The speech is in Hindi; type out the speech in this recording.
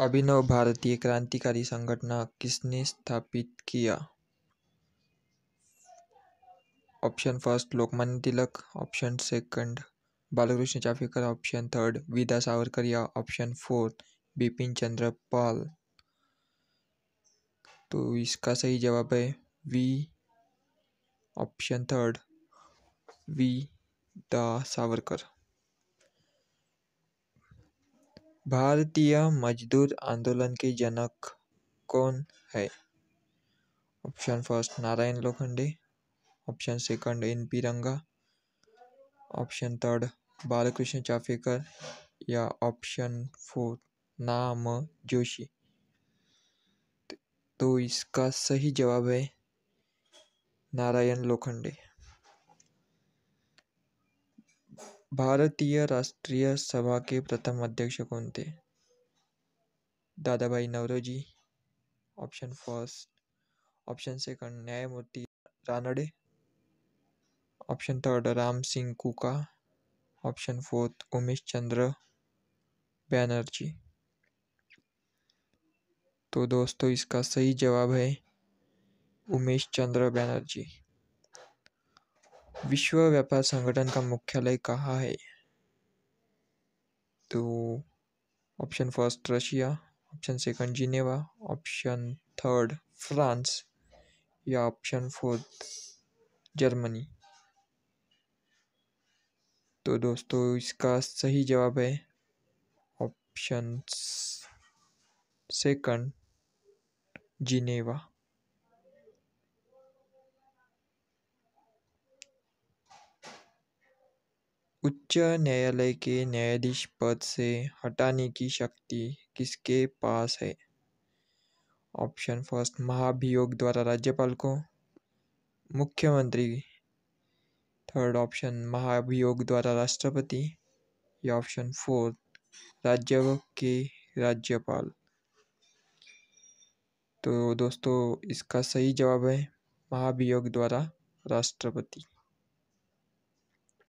अभिनव भारतीय क्रांतिकारी संगठन किसने स्थापित किया option first Lokmanya Tilak option second Balkrishna Chapekar option third V D Savarkar या ऑप्शन फोर्थ बिपिन चंद्र पाल तो इसका सही जवाब है V option third V D Savarkar भारतीय मजदूर आंदोलन के जनक कौन है option first Narayan Lokhande option second N P Ranga option third Balkrishna Chapekar या ऑप्शन फोर्थ नाम जोशी तो इसका सही जवाब है नारायण लोखंडे भारतीय राष्ट्रीय सभा के प्रथम अध्यक्ष कौन थे Dadabhai Naoroji option first option second न्यायमूर्ति Ranade option third Ram Singh Kuka option fourth Umesh Chandra Banerjee तो दोस्तों इसका सही जवाब है उमेश चंद्र बैनर्जी विश्व व्यापार संगठन का मुख्यालय कहाँ है तो option first Russia option second Geneva option third France या ऑप्शन फोर्थ जर्मनी तो दोस्तों इसका सही जवाब है ऑप्शन सेकंड जिनेवा उच्च न्यायालय के न्यायाधीश पद से हटाने की शक्ति किसके पास है ऑप्शन फर्स्ट महाभियोग द्वारा राज्यपाल को मुख्यमंत्री थर्ड ऑप्शन महाभियोग द्वारा राष्ट्रपति या ऑप्शन फोर्थ राज्य के राज्यपाल तो दोस्तों इसका सही जवाब है महाभियोग द्वारा राष्ट्रपति